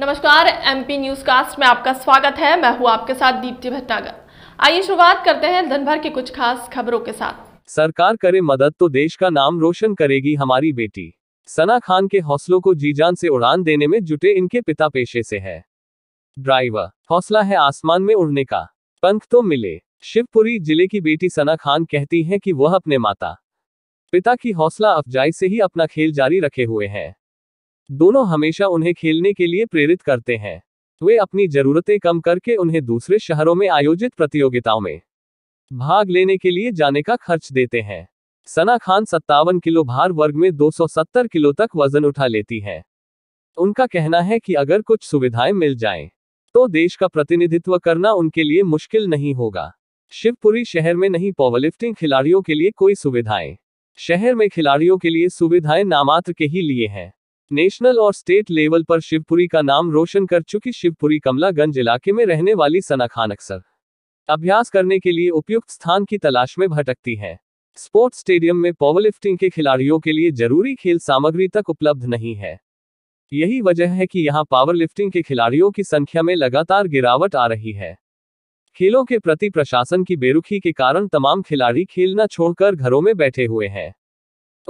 नमस्कार MP news cast में आपका स्वागत है मैं हूँ आपके साथ दीप्ति भटनागर आइए शुरुआत करते हैं दिनभर के कुछ खास खबरों के साथ सरकार करे मदद तो देश का नाम रोशन करेगी हमारी बेटी सना खान के हौसलों को जी जान से उड़ान देने में जुटे इनके पिता पेशे से है ड्राइवर हौसला है आसमान में उड़ने का पंख तो मिले शिवपुरी जिले की बेटी सना खान कहती है कि वह अपने माता पिता की हौसला अफजाई से ही अपना खेल जारी रखे हुए हैं दोनों हमेशा उन्हें खेलने के लिए प्रेरित करते हैं वे अपनी जरूरतें कम करके उन्हें दूसरे शहरों में आयोजित प्रतियोगिताओं में भाग लेने के लिए जाने का खर्च देते हैं सना खान सत्तावन किलो भार वर्ग में 270 किलो तक वजन उठा लेती है उनका कहना है कि अगर कुछ सुविधाएं मिल जाएं, तो देश का प्रतिनिधित्व करना उनके लिए मुश्किल नहीं होगा शिवपुरी शहर में नहीं पावरलिफ्टिंग खिलाड़ियों के लिए कोई सुविधाएं शहर में खिलाड़ियों के लिए सुविधाएं नामात्र के ही लिए हैं नेशनल और स्टेट लेवल पर शिवपुरी का नाम रोशन कर चुकी शिवपुरी कमलागंज इलाके में रहने वाली सना खान अक्सर अभ्यास करने के लिए उपयुक्त स्थान की तलाश में भटकती हैं स्पोर्ट्स स्टेडियम में पावरलिफ्टिंग के खिलाड़ियों के लिए जरूरी खेल सामग्री तक उपलब्ध नहीं है यही वजह है कि यहाँ पावरलिफ्टिंग के खिलाड़ियों की संख्या में लगातार गिरावट आ रही है खेलों के प्रति प्रशासन की बेरुखी के कारण तमाम खिलाड़ी खेलना छोड़कर घरों में बैठे हुए हैं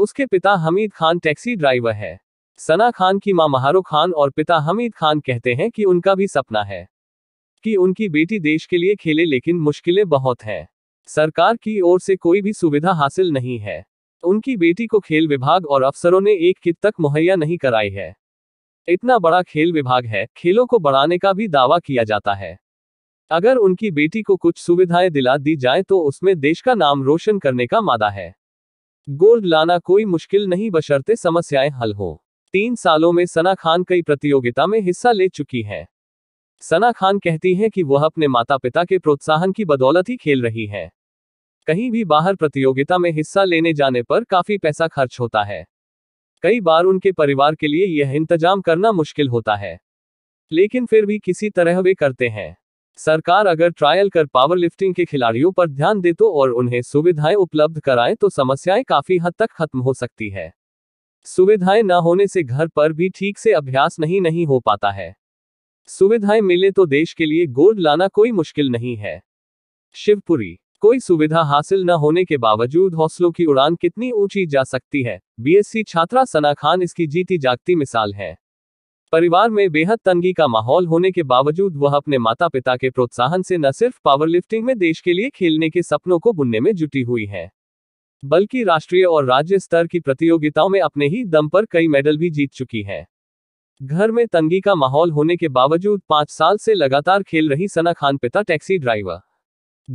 उसके पिता हमीद खान टैक्सी ड्राइवर है सना खान की मां महारू खान और पिता हमीद खान कहते हैं कि उनका भी सपना है कि उनकी बेटी देश के लिए खेले लेकिन मुश्किलें बहुत हैं सरकार की ओर से कोई भी सुविधा हासिल नहीं है उनकी बेटी को खेल विभाग और अफसरों ने एक किट तक मुहैया नहीं कराई है इतना बड़ा खेल विभाग है खेलों को बढ़ाने का भी दावा किया जाता है अगर उनकी बेटी को कुछ सुविधाएं दिला दी जाए तो उसमें देश का नाम रोशन करने का मादा है गोल्ड लाना कोई मुश्किल नहीं बशर्ते समस्याएं हल हो तीन सालों में सना खान कई प्रतियोगिता में हिस्सा ले चुकी हैं सना खान कहती हैं कि वह अपने माता पिता के प्रोत्साहन की बदौलत ही खेल रही हैं कहीं भी बाहर प्रतियोगिता में हिस्सा लेने जाने पर काफी पैसा खर्च होता है कई बार उनके परिवार के लिए यह इंतजाम करना मुश्किल होता है लेकिन फिर भी किसी तरह वे करते हैं सरकार अगर ट्रायल कर पावर लिफ्टिंग के खिलाड़ियों पर ध्यान दे तो और उन्हें सुविधाएं उपलब्ध कराएं तो समस्याएं काफी हद तक खत्म हो सकती है सुविधाएं न होने से घर पर भी ठीक से अभ्यास नहीं नहीं हो पाता है सुविधाएं मिले तो देश के लिए गोल्ड लाना कोई मुश्किल नहीं है शिवपुरी कोई सुविधा हासिल न होने के बावजूद हौसलों की उड़ान कितनी ऊंची जा सकती है बीएससी छात्रा सना खान इसकी जीती जागती मिसाल है परिवार में बेहद तंगी का माहौल होने के बावजूद वह अपने माता पिता के प्रोत्साहन से न सिर्फ पावर लिफ्टिंग में देश के लिए खेलने के सपनों को बुनने में जुटी हुई है बल्कि राष्ट्रीय और राज्य स्तर की प्रतियोगिताओं में अपने ही दम पर कई मेडल भी जीत चुकी हैं घर में तंगी का माहौल होने के बावजूद पांच साल से लगातार खेल रही सना खान पिता टैक्सी ड्राइवर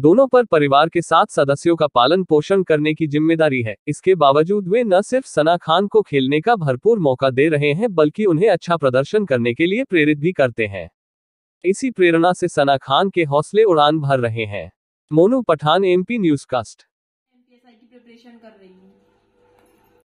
दोनों पर परिवार के सात सदस्यों का पालन पोषण करने की जिम्मेदारी है इसके बावजूद वे न सिर्फ सना खान को खेलने का भरपूर मौका दे रहे हैं बल्कि उन्हें अच्छा प्रदर्शन करने के लिए प्रेरित भी करते हैं इसी प्रेरणा से सना खान के हौसले उड़ान भर रहे हैं Monu Pathan MP cast preparation कर रही हूँ